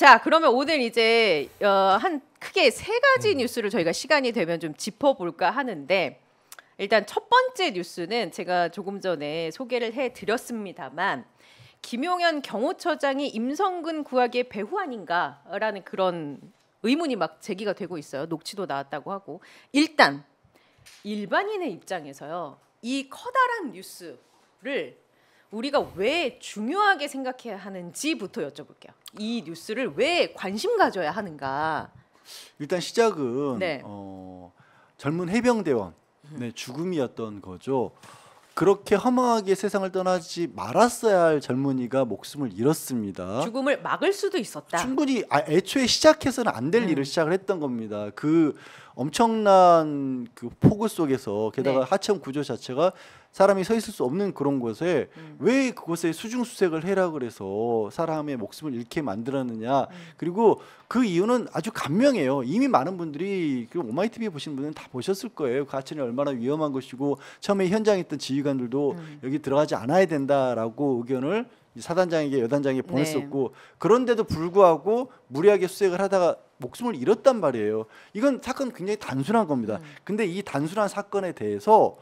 자, 그러면 오늘 이제 어, 한 크게 세 가지 음. 뉴스를 저희가 시간이 되면 좀 짚어볼까 하는데 일단 첫 번째 뉴스는 제가 조금 전에 소개를 해드렸습니다만 김용현 경호처장이 임성근 구하기의 배후 아닌가라는 그런 의문이 막 제기가 되고 있어요. 녹취도 나왔다고 하고 일단 일반인의 입장에서요. 이 커다란 뉴스를 우리가 왜 중요하게 생각해야 하는지부터 여쭤볼게요. 이 뉴스를 왜 관심 가져야 하는가? 일단 시작은 네. 어, 젊은 해병대원의 음. 죽음이었던 거죠. 그렇게 허망하게 세상을 떠나지 말았어야 할 젊은이가 목숨을 잃었습니다. 죽음을 막을 수도 있었다. 충분히 아, 애초에 시작해서는 안될 음. 일을 시작을 했던 겁니다. 그 엄청난 그 폭우 속에서 게다가 네. 하천 구조 자체가 사람이 서 있을 수 없는 그런 곳에 음. 왜 그곳에 수중 수색을 해라 그래서 사람의 목숨을 잃게 만들었느냐 음. 그리고 그 이유는 아주 간명해요 이미 많은 분들이 그 오마이 티비 보신 분은 다 보셨을 거예요 그 하천이 얼마나 위험한 것이고 처음에 현장에 있던 지휘관들도 음. 여기 들어가지 않아야 된다라고 의견을 사단장에게 여단장에게 보냈었고 네. 그런데도 불구하고 무리하게 수색을 하다가 목숨을 잃었단 말이에요. 이건 사건 굉장히 단순한 겁니다. 음. 근데 이 단순한 사건에 대해서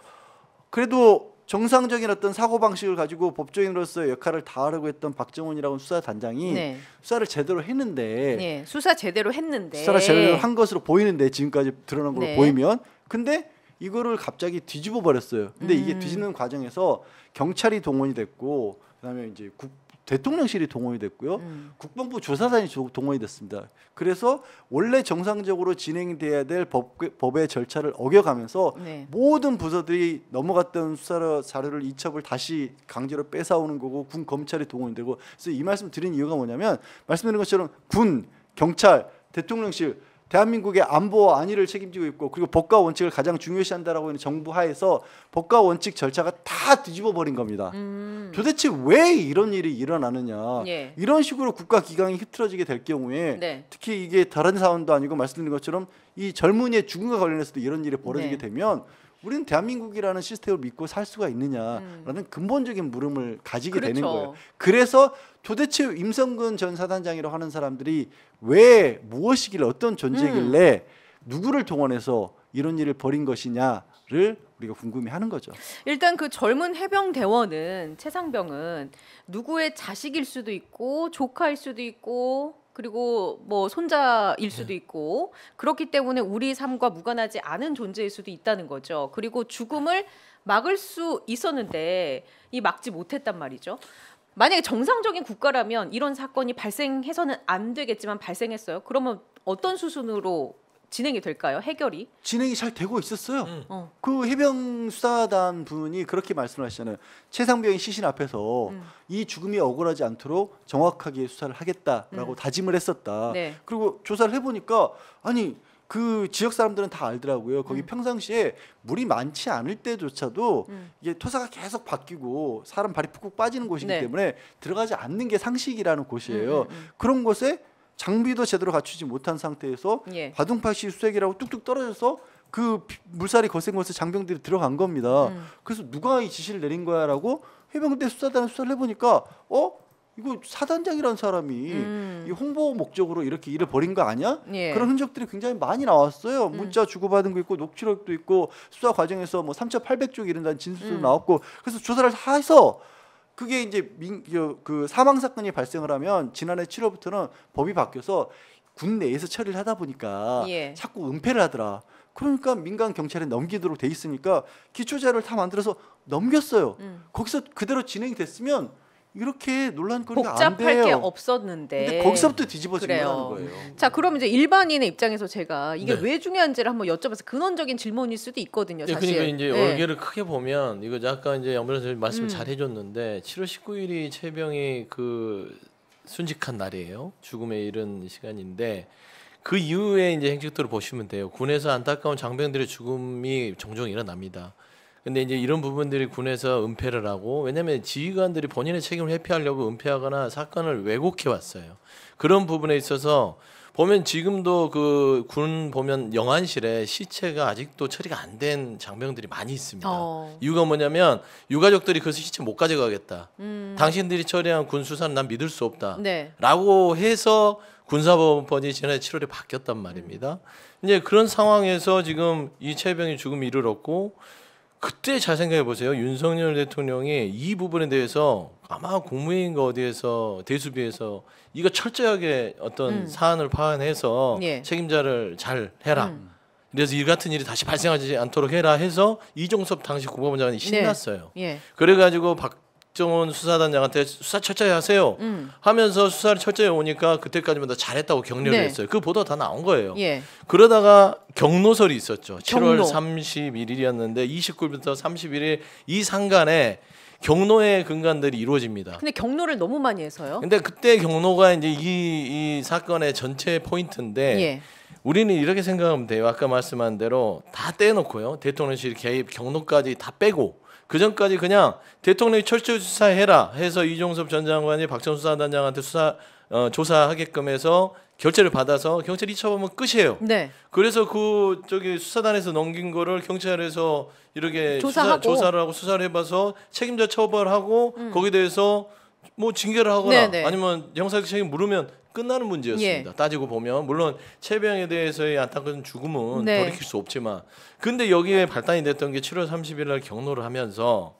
그래도 정상적인 어떤 사고 방식을 가지고 법조인으로서 역할을 다하려고 했던 박정훈이라는 수사 단장이 네. 수사를 제대로 했는데 네. 수사 제대로 했는데 수사를 제대로 한 것으로 보이는데 지금까지 드러난 걸로 네. 보이면 근데 이거를 갑자기 뒤집어 버렸어요. 근데 음. 이게 뒤집는 과정에서 경찰이 동원이 됐고 그다음에 이제 국, 대통령실이 동원이 됐고요. 음. 국방부 조사단이 동원이 됐습니다. 그래서 원래 정상적으로 진행돼야 될 법, 법의 절차를 어겨가면서 네. 모든 부서들이 넘어갔던 수사 자료를 이첩을 다시 강제로 뺏어오는 거고 군 검찰이 동원이 되고 그래서 이 말씀 드린 이유가 뭐냐면 말씀드린 것처럼 군 경찰 대통령실 대한민국의 안보와 안위를 책임지고 있고 그리고 법과 원칙을 가장 중요시한다라고 하는 정부 하에서 법과 원칙 절차가 다 뒤집어 버린 겁니다. 음. 도대체 왜 이런 일이 일어나느냐? 예. 이런 식으로 국가 기강이 흐트러지게 될 경우에 네. 특히 이게 다른 사안도 아니고 말씀드린 것처럼 이 젊은이의 죽음과 관련해서도 이런 일이 벌어지게 네. 되면 우리는 대한민국이라는 시스템을 믿고 살 수가 있느냐라는 음. 근본적인 물음을 가지게 그렇죠. 되는 거예요. 그래서 도대체 임성근 전 사단장이라고 하는 사람들이 왜 무엇이길래 어떤 존재길래 음. 누구를 동원해서 이런 일을 벌인 것이냐를 우리가 궁금해하는 거죠. 일단 그 젊은 해병 대원은 최상병은 누구의 자식일 수도 있고 조카일 수도 있고 그리고 뭐 손자일 수도 네. 있고 그렇기 때문에 우리 삶과 무관하지 않은 존재일 수도 있다는 거죠. 그리고 죽음을 막을 수 있었는데 이 막지 못했단 말이죠. 만약에 정상적인 국가라면 이런 사건이 발생해서는 안 되겠지만 발생했어요. 그러면 어떤 수순으로 진행이 될까요? 해결이? 진행이 잘 되고 있었어요. 음. 어. 그 해병 수사단 분이 그렇게 말씀하시잖아요. 최상병이 시신 앞에서 음. 이 죽음이 억울하지 않도록 정확하게 수사를 하겠다라고 음. 다짐을 했었다. 네. 그리고 조사를 해보니까 아니 그 지역 사람들은 다 알더라고요. 거기 음. 평상시에 물이 많지 않을 때조차도 음. 이게 토사가 계속 바뀌고 사람 발이 푹푹 빠지는 곳이기 네. 때문에 들어가지 않는 게 상식이라는 곳이에요. 음, 그런 곳에 장비도 제대로 갖추지 못한 상태에서 예. 바둥파시 수색이라고 뚝뚝 떨어져서 그 물살이 거센곳에 장병들이 들어간 겁니다. 음. 그래서 누가 이 지시를 내린 거야라고 해병대 수사단 수사를 해보니까 어 이거 사단장이라는 사람이 음. 이 홍보 목적으로 이렇게 일을 벌인 거 아니야? 예. 그런 흔적들이 굉장히 많이 나왔어요. 음. 문자 주고받은 거 있고 녹취록도 있고 수사 과정에서 뭐 3,800쪽 이런 다는 진술도 음. 나왔고 그래서 조사를 해서 그게 이제 민, 그, 그 사망 사건이 발생을 하면 지난해 7월부터는 법이 바뀌어서 군 내에서 처리를 하다 보니까 예. 자꾸 은폐를 하더라. 그러니까 민간 경찰에 넘기도록 돼 있으니까 기초 자료를 다 만들어서 넘겼어요. 음. 거기서 그대로 진행이 됐으면 이렇게 논란거리가 복잡할 게 없었는데 근데 거기서부터 뒤집어지 거예요. 자, 그럼 이제 일반인의 입장에서 제가 이게 네. 왜 중요한지를 한번 여쭤봐서 근원적인 질문일 수도 있거든요. 예, 그러니까 사실. 그러니까 이제 네. 월계를 크게 보면 이거 아까 이제 양변호사님 말씀 음. 잘 해줬는데 7월 19일이 최병이 그 순직한 날이에요. 죽음에 이른 시간인데 그 이후에 이제 행적들을 보시면 돼요. 군에서 안타까운 장병들의 죽음이 종종 일어납니다. 근데 이제 이런 부분들이 군에서 은폐를 하고 왜냐하면 지휘관들이 본인의 책임을 회피하려고 은폐하거나 사건을 왜곡해 왔어요. 그런 부분에 있어서 보면 지금도 그 군 보면 영안실에 시체가 아직도 처리가 안 된 장병들이 많이 있습니다. 어. 이유가 뭐냐면 유가족들이 그 시체 못 가져가겠다. 음. 당신들이 처리한 군 수사는 난 믿을 수 없다. 네. 라고 해서 군사법원이 지난해 7월에 바뀌었단 말입니다. 음. 이제 그런 상황에서 지금 이체병이죽음 이르렀고 그때 잘 생각해 보세요. 윤석열 대통령이 이 부분에 대해서 아마 국무인가 어디에서 대수비에서 이거 철저하게 어떤 음. 사안을 파악해서 예. 책임자를 잘 해라. 음. 그래서 이 같은 일이 다시 발생하지 않도록 해라 해서 이종섭 당시 국방부 장관이 네. 신났어요. 네. 예. 그래가지고 박 국정원 수사단장한테 수사 철저히 하세요 음. 하면서 수사를 철저히 오니까 그때까지만 다 잘했다고 격려를 네. 했어요. 그 보도 가다 나온 거예요. 예. 그러다가 경로설이 있었죠. 경로. 7월 31일이었는데 29일부터 31일 이 상간에 경로의 근간들이 이루어집니다. 근데 경로를 너무 많이 해서요. 근데 그때 경로가 이제 이, 이 사건의 전체 포인트인데 예. 우리는 이렇게 생각하면 돼요. 아까 말씀한 대로 다 떼놓고요. 대통령실 개입 경로까지 다 빼고 그 전까지 그냥 대통령이 철저히 수사해라 해서 이종섭 전 장관이 박정수 사단장한테 수사 어, 조사하게끔 해서 결재를 받아서 경찰이 처벌하면 끝이에요. 네. 그래서 그 저기 수사단에서 넘긴 거를 경찰에서 이렇게 조사하고. 조사, 를 하고 수사를 해봐서 책임자 처벌하고 음. 거기에 대해서 뭐 징계를 하거나 네네. 네. 아니면 형사 책임 물으면 끝나는 문제였습니다. 예. 따지고 보면 물론 최병에 대해서의 안타까운 죽음은 네. 돌이킬 수 없지만 근데 여기에 발단이 됐던 게 7월 30일 날 경로를 하면서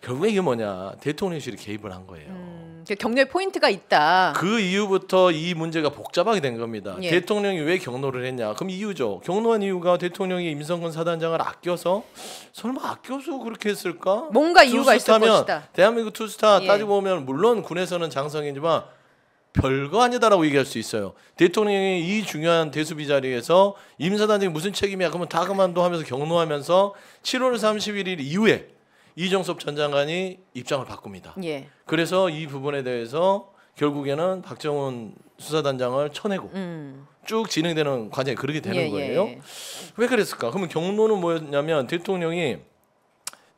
결국 이게 뭐냐 대통령실이 개입을 한 거예요. 음, 경로에 포인트가 있다. 그 이후부터 이 문제가 복잡하게 된 겁니다. 예. 대통령이 왜 경로를 했냐? 그럼 이유죠. 경로한 이유가 대통령이 임성근 사단장을 아껴서 설마 아껴서 그렇게 했을까? 뭔가 이유가 있을 것이다. 대한민국 투스타 예. 따지고 보면 물론 군에서는 장성이지만 별거 아니다라고 얘기할 수 있어요. 대통령이 이 중요한 대수비 자리에서 임사단장이 무슨 책임이야? 그러면 다 그만둬 하면서 경로하면서 7월 31일 이후에 이정섭 전 장관이 입장을 바꿉니다. 예. 그래서 이 부분에 대해서 결국에는 박정훈 수사단장을 쳐내고 음. 쭉 진행되는 과정이 그렇게 되는 예, 예. 거예요. 예. 왜 그랬을까? 그러면 경로는 뭐였냐면 대통령이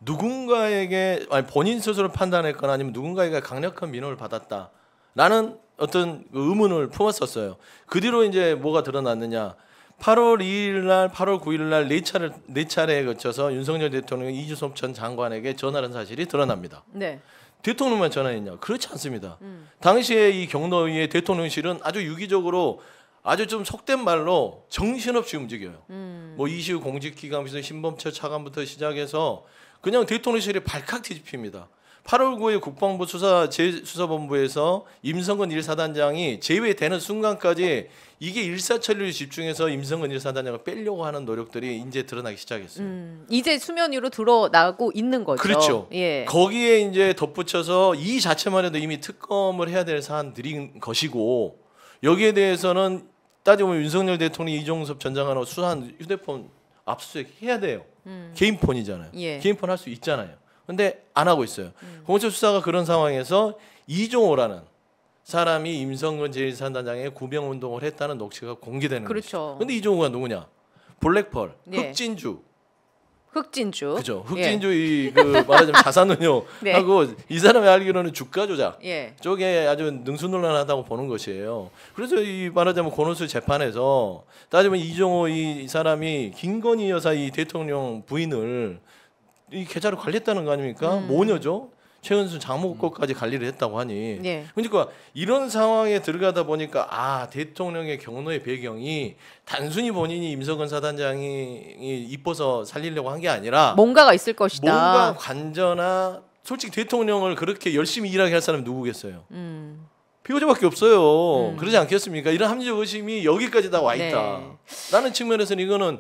누군가에게 아니 본인 스스로 판단했거나 아니면 누군가에게 강력한 민원을 받았다라는 어떤 그 의문을 품었었어요. 그 뒤로 이제 뭐가 드러났느냐. 8월 2일 날, 8월 9일 날네 차례 네 차례에 걸쳐서 윤석열 대통령이 이준섭 전 장관에게 전화한 를 사실이 드러납니다. 네. 대통령만 전화했냐? 그렇지 않습니다. 음. 당시에 이 경로위의 대통령실은 아주 유기적으로 아주 좀 속된 말로 정신없이 움직여요. 음. 뭐 이슈 공직기관부터 신범처 차관부터 시작해서 그냥 대통령실이 발칵 뒤집힙니다. 8월 9일 국방부 수사 수사본부에서 임성근 1사단장이 제외되는 순간까지 이게 일사천리에 집중해서 임성근 1사단장을 빼려고 하는 노력들이 이제 드러나기 시작했어요. 음, 이제 수면 위로 드러나고 있는 거죠. 그렇죠. 예. 거기에 이제 덧붙여서 이 자체만 해도 이미 특검을 해야 될 사안들인 것이고 여기에 대해서는 따지고 보면 윤석열 대통령이 이종섭 전 장관하고 수사한 휴대폰 압수수색 해야 돼요. 음. 개인폰이잖아요. 예. 개인폰 할 수 있잖아요. 근데 안 하고 있어요. 음. 공수처 수사가 그런 상황에서 이종호라는 사람이 임성근 제1산단장의 구명 운동을 했다는 녹취가 공개되는 거죠. 그렇죠. 근데 이종호가 누구냐? 블랙펄, 네. 흑진주. 흑진주. 그죠. 예. 흑진주 예. 이그 말하자면 자산운용 네. 하고 이 사람이 알기로는 주가 조작 예. 쪽에 아주 능수능란하다고 보는 것이에요. 그래서 이 말하자면 고노수 재판에서 따지면 이종호 이 사람이 김건희 여사 이 대통령 부인을 이 계좌를 관리했다는 거 아닙니까? 음. 모녀죠. 최은순 장모까지 음. 관리를 했다고 하니. 예. 그러니까 이런 상황에 들어가다 보니까 아 대통령의 경로의 배경이 단순히 본인이 임석은 사단장이 이뻐서 살리려고 한 게 아니라 뭔가가 있을 것이다. 뭔가 관저나 솔직히 대통령을 그렇게 열심히 일하게 할 사람이 누구겠어요. 음. 피고자밖에 없어요. 음. 그러지 않겠습니까? 이런 합리적 의심이 여기까지 다 와 있다. 네. 라는 측면에서는 이거는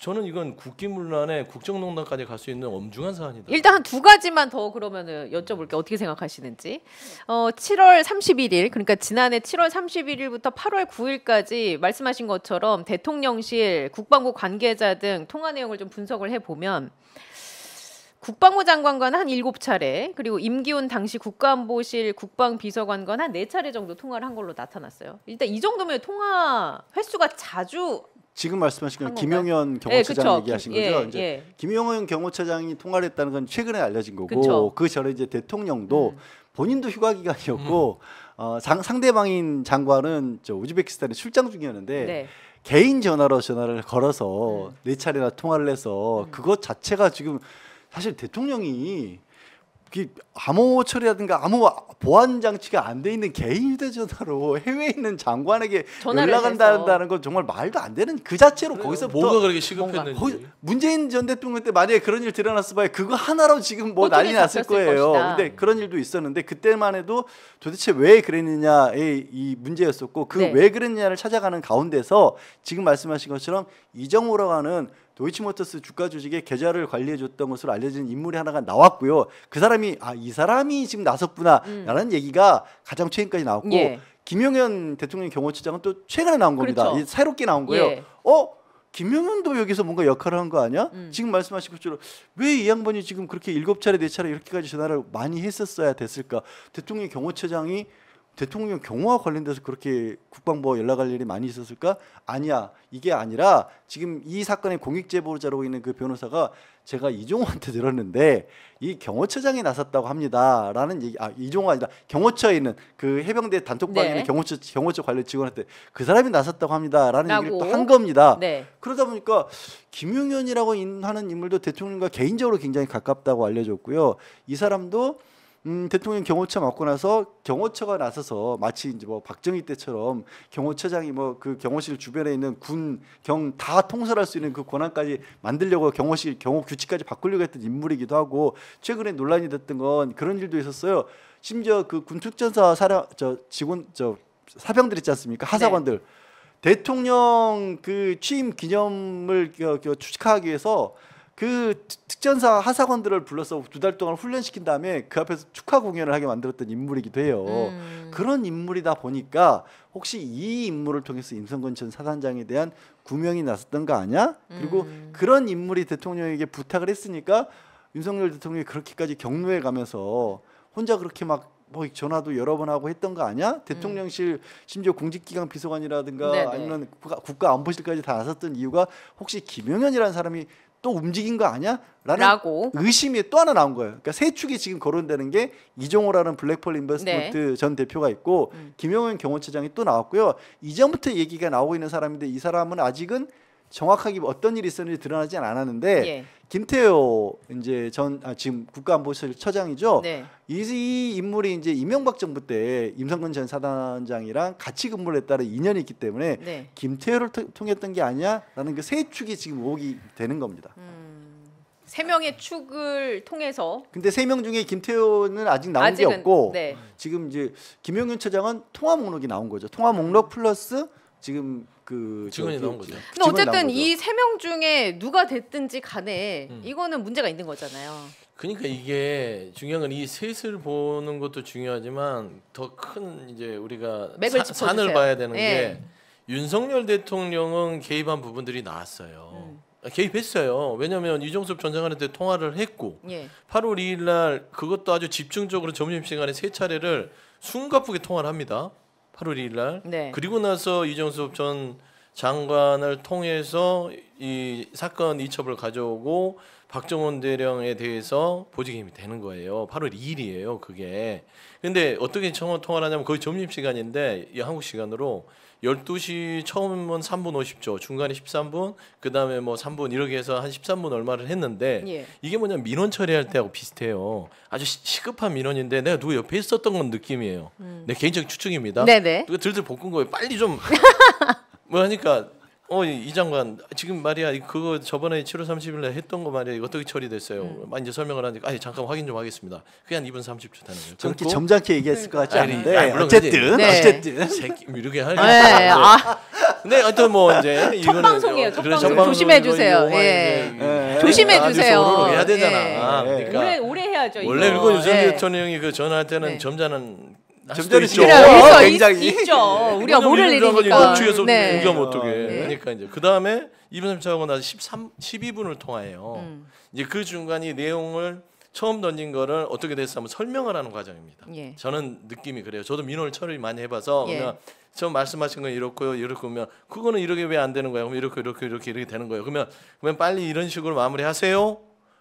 저는 이건 국기문란에 국정농단까지 갈 수 있는 엄중한 사안이다. 일단 두 가지만 더 그러면은 여쭤볼게 어떻게 생각하시는지. 어, 7월 31일 그러니까 지난해 7월 31일부터 8월 9일까지 말씀하신 것처럼 대통령실, 국방부 관계자 등 통화 내용을 좀 분석을 해 보면 국방부 장관과는 한일 차례 그리고 임기훈 당시 국가안보실 국방비서관과는 한네 차례 정도 통화를 한 걸로 나타났어요. 일단 이 정도면 통화 횟수가 자주 지금 말씀하신 건 김용현 경호처장 네, 예, 얘기하신 예, 거죠. 이제 예. 김용현 경호처장이 통화를 했다는 건 최근에 알려진 거고 그쵸. 그 전에 이제 대통령도 음. 본인도 휴가 기간이었고 음. 어, 장, 상대방인 장관은 저 우즈베키스탄에 출장 중이었는데 네. 개인 전화로 전화를 걸어서 음. 네 차례나 통화를 해서 음. 그것 자체가 지금 사실 대통령이 그 암호 처리라든가 암호 보안 장치가 안 돼 있는 개인 휴대전화로 해외에 있는 장관에게 연락한다는 건 정말 말도 안 되는 그 자체로 그 거기서부터 뭐가 그렇게 시급했는지 거 문재인 전 대통령 때 만약에 그런 일 드러났을 바에 그거 하나로 지금 뭐 난리 났을 거예요. 것이다. 근데 그런 일도 있었는데 그때만 해도 도대체 왜 그랬느냐의 이 문제였었고 그왜 네. 그랬느냐를 찾아가는 가운데서 지금 말씀하신 것처럼 이정호라고 하는 도이치모터스 주가 주식의 계좌를 관리해 줬던 것으로 알려진 인물이 하나가 나왔고요. 그 사람이 아 이 사람이 지금 나섰구나라는 음. 얘기가 가장 최근까지 나왔고 예. 김영현 대통령 경호처장은 또 최근에 나온 겁니다. 그렇죠. 새롭게 나온 거예요. 예. 어김영현도 여기서 뭔가 역할을 한 거 아니야? 음. 지금 말씀하신 것처럼 왜 이 양반이 지금 그렇게 일곱 차례 네 차례 이렇게까지 전화를 많이 했었어야 됐을까? 대통령 경호처장이 대통령 경호와 관련돼서 그렇게 국방부 와 연락할 일이 많이 있었을까? 아니야. 이게 아니라 지금 이 사건의 공익 제보자로 있는 그 변호사가 제가 이종호한테 들었는데 이 경호처장이 나섰다고 합니다라는 얘기 아 이종호 아니다 경호처에 있는 그 해병대 단톡방에 네. 있는 경호처 경호처 관련 직원한테 그 사람이 나섰다고 합니다라는 라고. 얘기를 또 한 겁니다. 네. 그러다 보니까 김용현이라고 하는 인물도 대통령과 개인적으로 굉장히 가깝다고 알려졌고요. 이 사람도 음, 대통령 경호처 맡고 나서 경호처가 나서서 마치 이제 뭐 박정희 때처럼 경호처장이 뭐 그 경호실 주변에 있는 군 경 다 통솔할 수 있는 그 권한까지 만들려고 경호실 경호 규칙까지 바꾸려고 했던 인물이기도 하고 최근에 논란이 됐던 건 그런 일도 있었어요. 심지어 그군축전사 사령 저 직원 저 사병들 있지 않습니까 네. 하사관들 네. 대통령 그 취임 기념을 추측하기 위해서 그 특전사 하사관들을 불러서 두 달 동안 훈련시킨 다음에 그 앞에서 축하 공연을 하게 만들었던 인물이기도 해요. 음. 그런 인물이다 보니까 혹시 이 인물을 통해서 임성근 전 사단장에 대한 구명이 났었던 거 아니야? 그리고 음. 그런 인물이 대통령에게 부탁을 했으니까 윤석열 대통령이 그렇게까지 경로에 가면서 혼자 그렇게 막뭐 전화도 여러 번 하고 했던 거 아니야? 대통령실 음. 심지어 공직기강 비서관이라든가 네네. 아니면 국가안보실까지 다 나섰던 이유가 혹시 김용현이라는 사람이 또 움직인 거 아니야? 라는 라고. 의심이 또 하나 나온 거예요. 그러니까 세 축이 지금 거론되는 게 이종호라는 블랙펄 인베스트먼트 네. 전 대표가 있고 음. 김영은 경호처장이 또 나왔고요. 이전부터 얘기가 나오고 있는 사람인데 이 사람은 아직은 정확하게 어떤 일이 있었는지 드러나지 않았는데 예. 김태호 이제 전 아, 지금 국가안보실처장이죠. 네. 이, 이, 인물이 이제 이명박 정부 때 임성근 전 사단장이랑 같이 근무를 했다는 인연이 있기 때문에 네. 김태호를 토, 통했던 게 아니야라는 그 세 축이 지금 오기 되는 겁니다. 음, 세 명의 축을 통해서. 근데 세 명 중에 김태호는 아직 나온 아직은, 게 없고 네. 지금 이제 김용윤 처장은 통화 목록이 나온 거죠. 통화 목록 플러스 지금 그 증언이 나온 거죠. 근데 어쨌든 이 세 명 중에 누가 됐든지 간에 음. 이거는 문제가 있는 거잖아요. 그러니까 이게 중요한 건 이 셋을 보는 것도 중요하지만 더 큰 이제 우리가 맥을 사, 산을 봐야 되는 예. 게 윤석열 대통령은 개입한 부분들이 나왔어요. 음. 개입했어요. 왜냐하면 유종섭 전 장관한테 통화를 했고 예. 8월 2일 날 그것도 아주 집중적으로 점심시간에 세 차례를 숨가쁘게 통화를 합니다. 8월 2일 날. 네. 그리고 나서 이정섭 전 장관을 통해서 이 사건 이첩을 가져오고 박정원 대령에 대해서 보직이 되는 거예요. 8월 2일이에요. 그게. 근데 어떻게 청원 통화를 하냐면 거의 점심시간인데 이 한국 시간으로 12시 처음은 3분 50초, 중간에 13분, 그 다음에 뭐 3분 이렇게 해서 한 13분 얼마를 했는데 예. 이게 뭐냐면 민원 처리할 때하고 비슷해요. 아주 시, 급한 민원인데 내가 누구 옆에 있었던 건 느낌이에요. 음. 내 네, 개인적인 추측입니다. 네네. 누가 들들 볶은 거예요. 빨리 좀. 뭐 하니까 어, 이 장관 지금 말이야 그거 저번에 7월 30일에 했던 거 말이야 어떻게 처리됐어요? 음. 이제 설명을 하니까 아니 잠깐 확인 좀 하겠습니다. 그냥 2분 30초 되는 거예요. 저렇게 점잖게 얘기했을 것 같지 않은데 아니, 아니, 어쨌든 네. 어쨌든 새끼 뭐 이렇게 하려고 네. 아. 근데 어떤 뭐 이제 첫 방송이에요. 첫 방송 조심해 주세요. 뭐 예. 예. 조심해 주세요. 해야 되잖아. 예. 그러니까 올해, 올해 해야죠. 원래 이거 유승민 예. 대통령이 그 전화할 때는 네. 점잖은 점잖이 있죠. 어, 굉장히 있죠. 우리가 모를 일이니까. 주에서 네. 우겨 못 두게. 네. 그러니까 이제 그 다음에 2분 차하고 나서 13, 12분을 통하여 음. 이제 그 중간이 내용을 처음 던진 거를 어떻게 됐어 하면 설명을 하는 과정입니다. 예. 저는 느낌이 그래요. 저도 민원을 처리 많이 해봐서 예. 그냥 처음 말씀하신 건 이렇고요, 이렇게 보면 그거는 이렇게 왜 안 되는 거야? 그럼 이렇게 이렇게 이렇게 이렇게 되는 거예요. 그러면 그러면 빨리 이런 식으로 마무리하세요.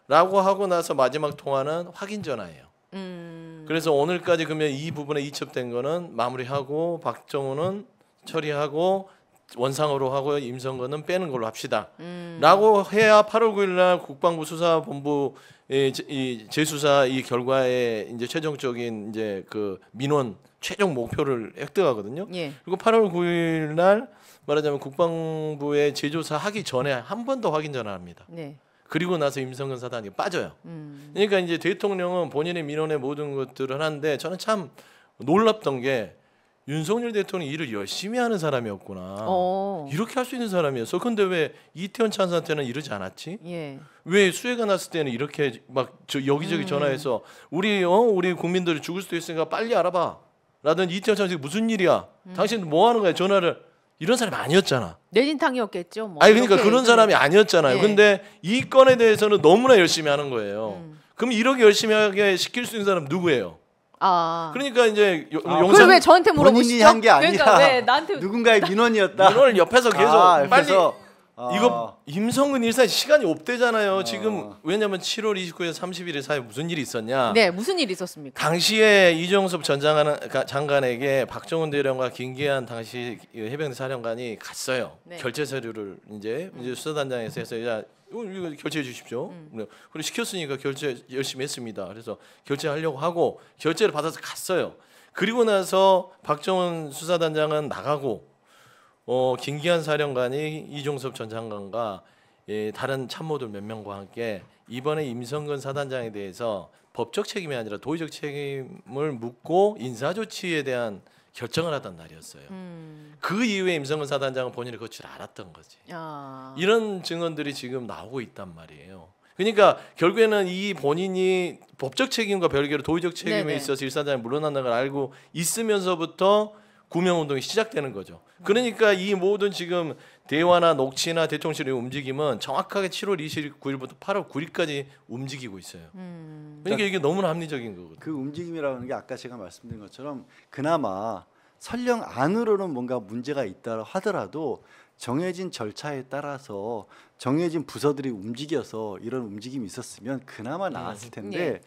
라고 하고 나서 마지막 통화는 확인 전화예요. 음. 그래서 오늘까지 그러면 이 부분에 이첩된 거는 마무리하고 박정우는 처리하고 원상으로 하고 임성근은 빼는 걸로 합시다. 음. 라고 해야 8월 9일 날 국방부 수사본부 이 재수사 이 결과에 이제 최종적인 이제 그 민원 최종 목표를 획득하거든요. 예. 그리고 8월 9일 날 말하자면 국방부에 재조사 하기 전에 한 번 더 확인 전화합니다. 네. 그리고 나서 임성근 사단이 빠져요. 음. 그러니까 이제 대통령은 본인의 민원의 모든 것들을 하는데 저는 참 놀랍던 게 윤석열 대통령 이 일을 열심히 하는 사람이었구나. 오. 어. 이렇게 할 수 있는 사람이었어. 근데 왜 이태원 참사 때는 이러지 않았지? 예. 왜 수해가 났을 때는 이렇게 막저 여기저기 음. 전화해서 우리 어 우리 국민들이 죽을 수도 있으니까 빨리 알아봐. 라든 이태원 참사 무슨 일이야? 음. 당신 뭐 하는 거야? 전화를 이런 사람이 아니었잖아. 내진탕이었겠죠. 뭐. 아니 그러니까 그런 사람이 아니었잖아요. 네. 근데 이 건에 대해서는 너무나 열심히 하는 거예요. 음. 그럼 이렇게 열심히 하게 시킬 수 있는 사람 누구예요? 아. 그러니까 이제 요, 아. 영상 왜 저한테 물어보시죠? 본인이 한 게 아니라 그러니까 왜 나한테 누군가의 민원이었다. 민원을 옆에서 계속 아, 옆에서. 아. 이거 임성근 일사 시간이 없대잖아요. 아. 지금 왜냐면 7월 29일 30일 사이 무슨 일이 있었냐? 네, 무슨 일이 있었습니까? 당시에 이종섭 전 장관, 장관에게 박정은 대령과 김기한 당시 그 해병대 사령관이 갔어요. 네. 결제 서류를 이제 음. 이제 수사단장에서 해서 야 이거 결제해 주십시오. 음. 그리고 시켰으니까 결제 열심히 했습니다. 그래서 결제하려고 하고 결제를 받아서 갔어요. 그리고 나서 박정은 수사단장은 나가고 어, 김기현 사령관이 이종섭 전 장관과 예, 다른 참모들 몇 명과 함께 이번에 임성근 사단장에 대해서 법적 책임이 아니라 도의적 책임을 묻고 인사 조치에 대한 결정을 하던 날이었어요. 음. 그 이후에 임성근 사단장은 본인의 거치를 알았던 거지. 아. 이런 증언들이 지금 나오고 있단 말이에요. 그러니까 결국에는 이 본인이 법적 책임과 별개로 도의적 책임에 네네. 있어서 일사단이 물러난다는 걸 알고 있으면서부터 구명 운동이 시작되는 거죠. 그러니까 이 모든 지금 대화나 녹취나 대통령실의 움직임은 정확하게 7월 29일부터 8월 9일까지 움직이고 있어요. 음. 그러니까, 그러니까 이게 너무나 합리적인 거거든요. 그 움직임이라는 게 아까 제가 말씀드린 것처럼 그나마 설령 안으로는 뭔가 문제가 있다 하더라도 정해진 절차에 따라서 정해진 부서들이 움직여서 이런 움직임이 있었으면 그나마 네. 나았을 텐데 예.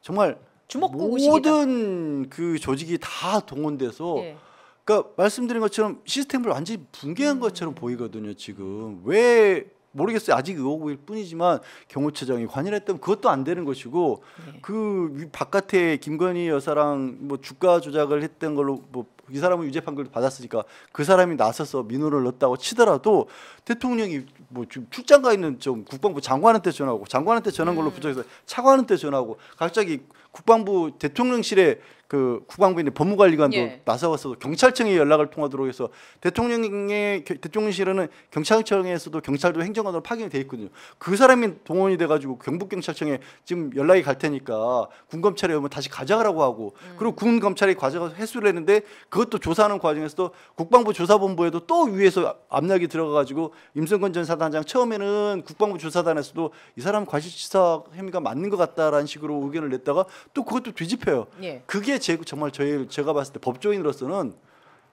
정말 주목 모든 그 조직이 다 동원돼서 예. 그러니까 말씀드린 것처럼 시스템을 완전히 붕괴한 것처럼 보이거든요 지금 왜 모르겠어요 아직 의혹일 뿐이지만 경호처장이 관여했다면 를 그것도 안 되는 것이고 네. 그 바깥에 김건희 여사랑 뭐 주가 조작을 했던 걸로 뭐 이 사람은 유죄 판결을 받았으니까 그 사람이 나서서 민원을 넣었다고 치더라도 대통령이 뭐 지금 출장 가 있는 좀 국방부 장관한테 전하고 장관한테 전한 걸로 부족해서 음. 차관한테 전하고 갑자기 국방부 대통령실에 그 국방부의 법무관리관도 예. 나서서 경찰청에 연락을 통하도록 해서 대통령의 대통령실에는 경찰청에서도 경찰도 행정관으로 파견이 돼 있거든요. 그 사람이 동원이 돼가지고 경북경찰청에 지금 연락이 갈 테니까 군검찰에 오면 다시 가져가라고 하고 음. 그리고 군검찰이 과져가서 회수를 했는데 그것도 조사하는 과정에서도 국방부 조사본부에도 또 위에서 압력이 들어가가지고 임성건 전 사단장 처음에는 국방부 조사단에서도 이 사람 과실치사 혐의가 맞는 것 같다라는 식으로 의견을 냈다가 또 그것도 뒤집혀요. 예. 그게 제, 정말 저희 제가 봤을 때 법조인으로서는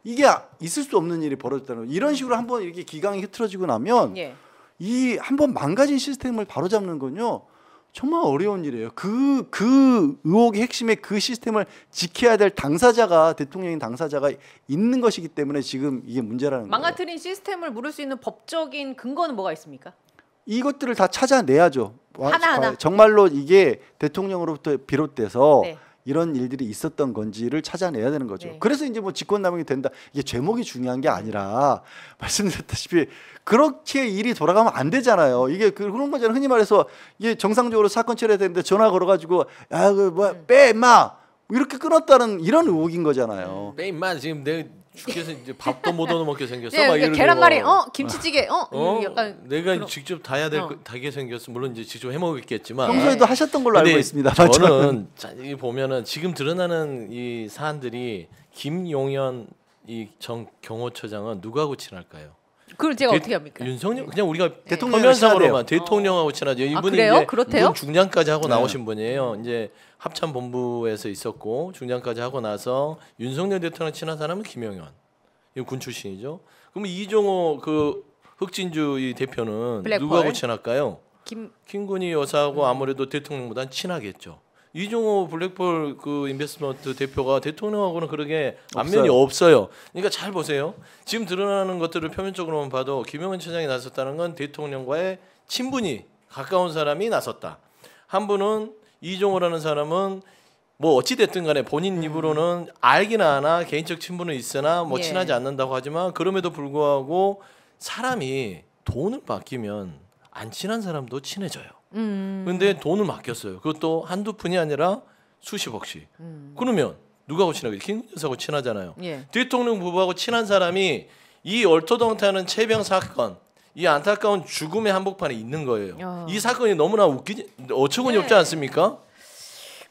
이게 있을 수 없는 일이 벌어졌다는 거예요. 이런 식으로 한번 이렇게 기강이 흐트러지고 나면 예. 이 한번 망가진 시스템을 바로잡는 건요. 정말 어려운 일이에요. 그, 그 의혹의 핵심에 그 시스템을 지켜야 될 당사자가, 대통령인 당사자가 있는 것이기 때문에 지금 이게 문제라는 망가뜨린 거예요. 망가뜨린 시스템을 물을 수 있는 법적인 근거는 뭐가 있습니까? 이것들을 다 찾아내야죠. 하나하나. 정말로 이게 대통령으로부터 비롯돼서 네. 이런 일들이 있었던 건지를 찾아내야 되는 거죠. 네. 그래서 이제 뭐 직권남용이 된다. 이게 제목이 중요한 게 아니라 네. 말씀드렸다시피 그렇게 일이 돌아가면 안 되잖아요. 이게 그 그런 거잖아요. 흔히 말해서 이게 정상적으로 사건 처리해야 되는데 전화 걸어가지고 아그뭐빼마 음. 이렇게 끊었다는 이런 의혹인 거잖아요. 음, 빼 임마 지금 내 주께서 이제 밥도 못 얻어 먹게 생겼어. 네, 막 그러니까 이러고 계란말이 어 김치찌개 어, 음, 어 약간 내가 그런... 직접 다야 될 어. 그, 다게 생겼어. 물론 이제 직접 해 먹겠지만 평소에도 하셨던 걸로 알고 있습니다. 저는 이 보면은 지금 드러나는 이 사안들이 김용현 이정 경호처장은 누가 고친할까요? 그걸 제가 대, 어떻게 합니까? 윤석열 네. 그냥 우리가 네. 대통령상으로만 네. 어. 대통령하고 친하죠. 아, 이분이 아, 이제 중장까지 하고 나오신 분이에요. 이제 합참 본부에서 있었고 중장까지 하고 나서 윤석열 대통령 친한 사람은 김영현. 이군 출신이죠. 그럼 이종호 그 흑진주의 대표는 누구하고 친할까요? 김김근이 여사하고 음. 아무래도 대통령보다 친하겠죠. 이종호 블랙볼 그인베스먼트 대표가 대통령하고는 그러게 안면이 없어요. 없어요. 그러니까 잘 보세요. 지금 드러나는 것들을 표면적으로만 봐도 김영은 처장이 나섰다는 건 대통령과의 친분이 가까운 사람이 나섰다. 한 분은 이종호라는 사람은 뭐 어찌 됐든 간에 본인 음. 입으로는 알기는 하나 개인적 친분은 있으나 뭐 예. 친하지 않는다고 하지만 그럼에도 불구하고 사람이 돈을 맡기면 안 친한 사람도 친해져요. 음. 근데 돈을 맡겼어요. 그것도 한두 푼이 아니라 수십억씩. 음. 그러면 누가하고 친하게 김근사하고 친하잖아요. 예. 대통령 부부하고 친한 사람이 이 얼토당타는 토 채병 사건, 이 안타까운 죽음의 한복판에 있는 거예요. 어. 이 사건이 너무나 웃기 지 어처구니 없지 네. 않습니까?